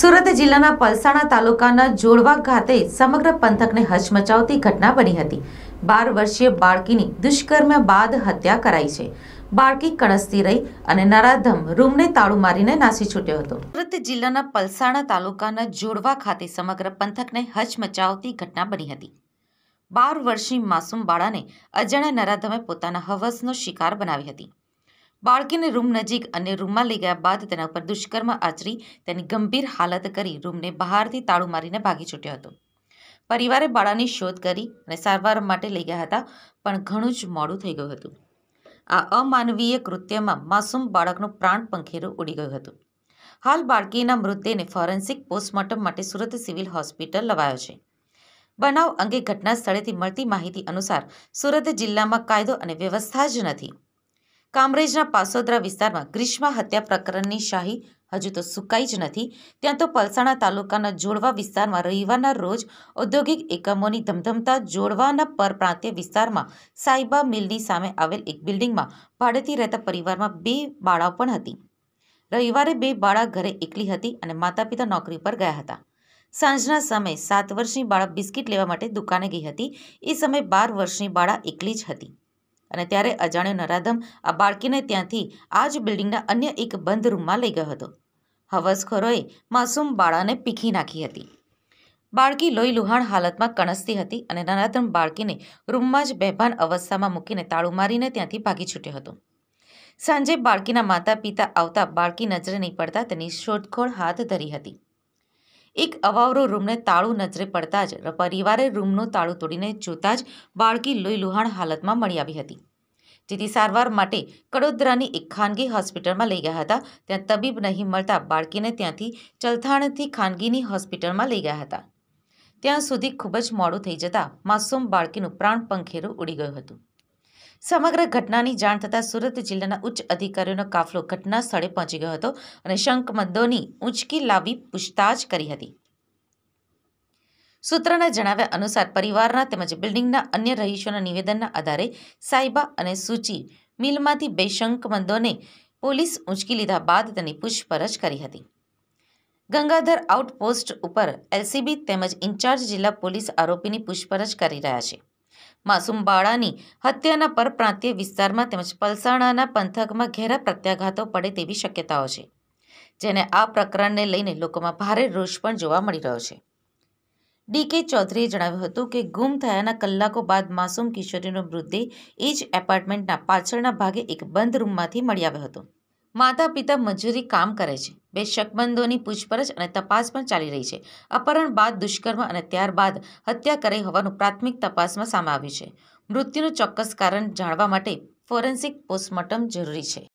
સુરત જિલ્લાના પલસાણા તાલુકાના જોડવા ખાતે સમગ્ર પંથકને હચમચાવતી ઘટના બની હતી બાર વર્ષીય બાળકીની દુષ્કર્મ બાદ હત્યા કરાઈ છે બાળકી કણસતી રહી અને નરાધમ રૂમને તાળું મારીને નાસી છૂટ્યો હતો સુરત જિલ્લાના પલસાણા તાલુકાના જોડવા ખાતે સમગ્ર પંથકને હચમચાવતી ઘટના બની હતી બાર વર્ષીય માસૂમ બાળાને અજાણ્યા નરાધમે પોતાના હવસનો શિકાર બનાવી હતી બાળકીને રૂમ નજીક અને રૂમમાં લઈ ગયા બાદ તેના પર દુષ્કર્મ આચરી તેની ગંભીર હાલત કરી રૂમને બહારથી તાળું મારીને ભાગી છૂટ્યો હતો પરિવારે બાળાની શોધ કરી અને સારવાર માટે લઈ ગયા હતા પણ ઘણું જ મોડું થઈ ગયું હતું આ અમાનવીય કૃત્યમાં માસૂમ બાળકનું પ્રાણ પંખેરું ઉડી ગયું હતું હાલ બાળકીના મૃતદેહને ફોરેન્સિક પોસ્ટમોર્ટમ માટે સુરત સિવિલ હોસ્પિટલ લવાયો છે બનાવ અંગે ઘટના સ્થળેથી મળતી માહિતી અનુસાર સુરત જિલ્લામાં કાયદો અને વ્યવસ્થા જ નથી કામરેજના પાસોદરા વિસ્તારમાં ગ્રીષ્મા હત્યા પ્રકરણની શાહી હજુ તો સુકાઈ જ નથી ત્યાં તો પલસાણા તાલુકાના જોડવા વિસ્તારમાં રવિવારના રોજ ઔદ્યોગિક એકમોની ધમધમતા જોડવાના પરપ્રાંતીય વિસ્તારમાં સાયબા મિલની સામે આવેલ એક બિલ્ડિંગમાં ભાડેથી રહેતા પરિવારમાં બે બાળાઓ પણ હતી રવિવારે બે બાળા ઘરે એકલી હતી અને માતા પિતા નોકરી પર ગયા હતા સાંજના સમયે સાત વર્ષની બાળા બિસ્કિટ લેવા માટે દુકાને ગઈ હતી એ સમયે બાર વર્ષની બાળા એકલી જ હતી અને ત્યારે અજાણ્યો નરાધમ આ બાળકીને ત્યાંથી આ જ બિલ્ડિંગના અન્ય એક બંધ રૂમમાં લઈ ગયો હતો હવસખોરોએ માસૂમ બાળાને પીખી નાખી હતી બાળકી લોહી લુહાણ હાલતમાં કણસતી હતી અને નરાધમ બાળકીને રૂમમાં જ બેભાન અવસ્થામાં મૂકીને તાળું મારીને ત્યાંથી ભાગી છૂટ્યો હતો સાંજે બાળકીના માતા પિતા આવતા બાળકી નજરે નહીં પડતા તેની શોધખોળ હાથ ધરી હતી એક અવાવરો રૂમને તાળું નજરે પડતા જ પરિવારે રૂમનું તાળું તોડીને જોતાં જ બાળકી લોહી હાલતમાં મળી આવી હતી જેથી સારવાર માટે કડોદરાની એક ખાનગી હોસ્પિટલમાં લઈ ગયા હતા ત્યાં તબીબ નહીં મળતા બાળકીને ત્યાંથી ચલથાણથી ખાનગીની હોસ્પિટલમાં લઈ ગયા હતા ત્યાં સુધી ખૂબ જ મોડું થઈ જતાં માસૂમ બાળકીનું પ્રાણ પંખેરું ઉડી ગયું હતું સમગ્ર ઘટનાની જાણ થતાં સુરત જિલ્લાના ઉચ્ચ અધિકારીઓનો કાફલો ઘટના સ્થળે પહોંચી ગયો હતો અને શંકમંદોની ઉંચકી લાવી પૂછતાછ કરી હતી સૂત્રના જણાવ્યા અનુસાર પરિવારના તેમજ બિલ્ડિંગના અન્ય રહીશોના નિવેદનના આધારે સાયબા અને સૂચી મિલમાંથી બે શંકમંદોને પોલીસ ઉંચકી લીધા બાદ તેની પૂછપરછ કરી હતી ગંગાધર આઉટપોસ્ટ ઉપર એલસીબી તેમજ ઇન્ચાર્જ જિલ્લા પોલીસ આરોપીની પૂછપરછ કરી રહ્યા છે માસૂમ બાળાની હત્યાના પરપ્રાંતીય વિસ્તારમાં તેમજ પલસાણાના પંથકમાં ઘેરા પ્રત્યાઘાતો પડે તેવી શક્યતાઓ છે જેને આ પ્રકરણને લઈને લોકોમાં ભારે રોષ પણ જોવા મળી રહ્યો છે ડીકે ચૌધરીએ જણાવ્યું હતું કે ગુમ થયાના કલાકો બાદ માસુમ કિશોરીનો મૃતદેહ એ જ એપાર્ટમેન્ટના પાછળના ભાગે એક બંધ રૂમમાંથી મળી આવ્યો હતો માતા પિતા મજૂરી કામ કરે છે બે શકમંદોની પૂછપરછ અને તપાસ પણ ચાલી રહી છે અપહરણ બાદ દુષ્કર્મ અને ત્યારબાદ હત્યા કરી હોવાનું પ્રાથમિક તપાસમાં સામે આવ્યું છે મૃત્યુનું ચોક્કસ કારણ જાણવા માટે ફોરેન્સિક પોસ્ટમોર્ટમ જરૂરી છે